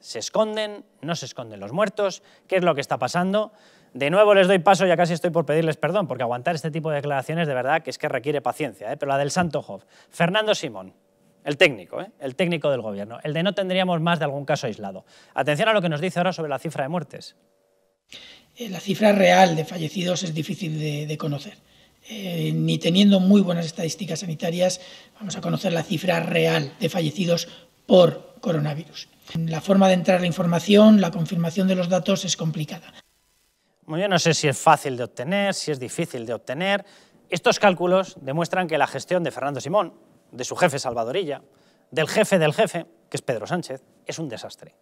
¿Se esconden? ¿No se esconden los muertos? ¿Qué es lo que está pasando? De nuevo les doy paso, ya casi estoy por pedirles perdón, porque aguantar este tipo de declaraciones de verdad que es que requiere paciencia, ¿eh? pero la del Santo Hof, Fernando Simón, el técnico, ¿eh? el técnico del gobierno, el de no tendríamos más de algún caso aislado. Atención a lo que nos dice ahora sobre la cifra de muertes. Eh, la cifra real de fallecidos es difícil de, conocer. ni teniendo muy buenas estadísticas sanitarias vamos a conocer la cifra real de fallecidos por coronavirus. La forma de entrar la información, la confirmación de los datos es complicada. Muy yo no sé si es fácil de obtener, si es difícil de obtener. Estos cálculos demuestran que la gestión de Fernando Simón, de su jefe Salvadorilla, del jefe del jefe, que es Pedro Sánchez, es un desastre.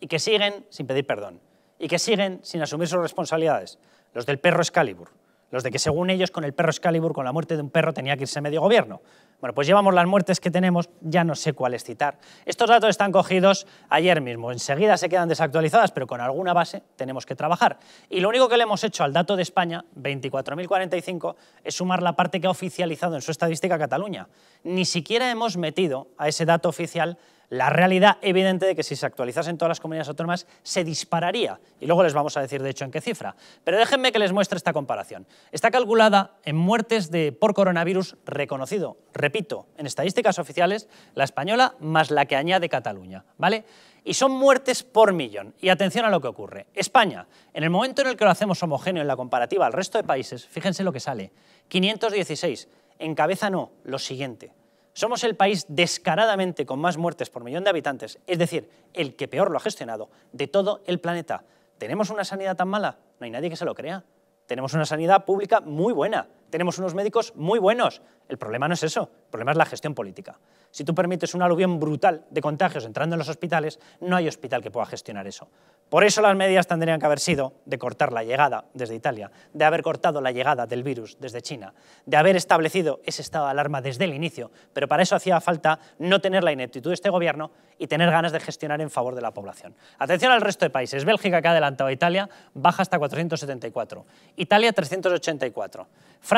Y que siguen sin pedir perdón. Y que siguen sin asumir sus responsabilidades. Los del perro Excalibur. Los de que según ellos con el perro Excalibur, con la muerte de un perro, tenía que irse medio gobierno. Bueno, pues llevamos las muertes que tenemos, ya no sé cuáles citar. Estos datos están cogidos ayer mismo, enseguida se quedan desactualizadas, pero con alguna base tenemos que trabajar. Y lo único que le hemos hecho al dato de España, 24.045, es sumar la parte que ha oficializado en su estadística Cataluña. Ni siquiera hemos metido a ese dato oficial la realidad evidente de que si se actualizasen todas las comunidades autónomas se dispararía. Y luego les vamos a decir, de hecho, en qué cifra. Pero déjenme que les muestre esta comparación. Está calculada en muertes de, por coronavirus reconocido, repito, en estadísticas oficiales, la española más la que añade Cataluña. ¿vale? Y son muertes por millón. Y atención a lo que ocurre. España, en el momento en el que lo hacemos homogéneo en la comparativa al resto de países, fíjense lo que sale. 516. En cabeza no, lo siguiente. Somos el país descaradamente con más muertes por millón de habitantes, es decir, el que peor lo ha gestionado de todo el planeta. ¿Tenemos una sanidad tan mala? No hay nadie que se lo crea. Tenemos una sanidad pública muy buena, tenemos unos médicos muy buenos. El problema no es eso, el problema es la gestión política. Si tú permites un aluvión brutal de contagios entrando en los hospitales, no hay hospital que pueda gestionar eso. Por eso las medidas tendrían que haber sido de cortar la llegada desde Italia, de haber cortado la llegada del virus desde China, de haber establecido ese estado de alarma desde el inicio, pero para eso hacía falta no tener la ineptitud de este gobierno y tener ganas de gestionar en favor de la población. Atención al resto de países. Bélgica, que ha adelantado a Italia, baja hasta 474. Italia, 384.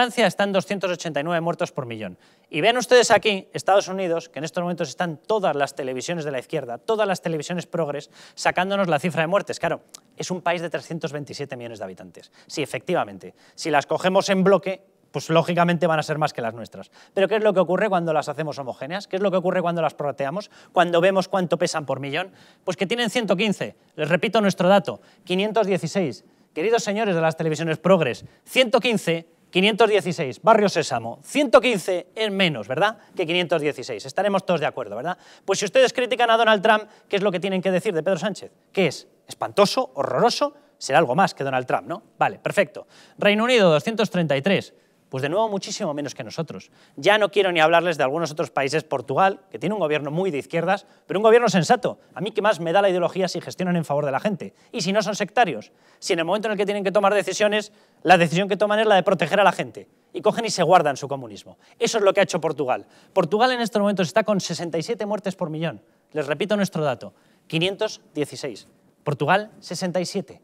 Francia están 289 muertos por millón. Y vean ustedes aquí, Estados Unidos, que en estos momentos están todas las televisiones de la izquierda, todas las televisiones progres, sacándonos la cifra de muertes. Claro, es un país de 327 millones de habitantes. Sí, efectivamente. Si las cogemos en bloque, pues lógicamente van a ser más que las nuestras. Pero ¿qué es lo que ocurre cuando las hacemos homogéneas? ¿Qué es lo que ocurre cuando las proteamos? Cuando vemos cuánto pesan por millón. Pues que tienen 115, les repito nuestro dato, 516. Queridos señores de las televisiones progres, 115 516, Barrio Sésamo, 115 es menos, ¿verdad? Que 516, estaremos todos de acuerdo, ¿verdad? Pues si ustedes critican a Donald Trump, ¿qué es lo que tienen que decir de Pedro Sánchez? ¿Qué es? ¿Espantoso? ¿Horroroso? Será algo más que Donald Trump, ¿no? Vale, perfecto. Reino Unido, 233. Pues de nuevo muchísimo menos que nosotros. Ya no quiero ni hablarles de algunos otros países, Portugal, que tiene un gobierno muy de izquierdas, pero un gobierno sensato. A mí que más me da la ideología si gestionan en favor de la gente y si no son sectarios. Si en el momento en el que tienen que tomar decisiones, la decisión que toman es la de proteger a la gente y cogen y se guardan su comunismo. Eso es lo que ha hecho Portugal. Portugal en estos momentos está con 67 muertes por millón. Les repito nuestro dato, 516. Portugal, 67.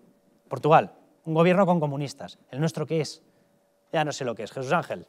Portugal, un gobierno con comunistas. ¿El nuestro que es? Ya no sé lo que es, Jesús Ángel.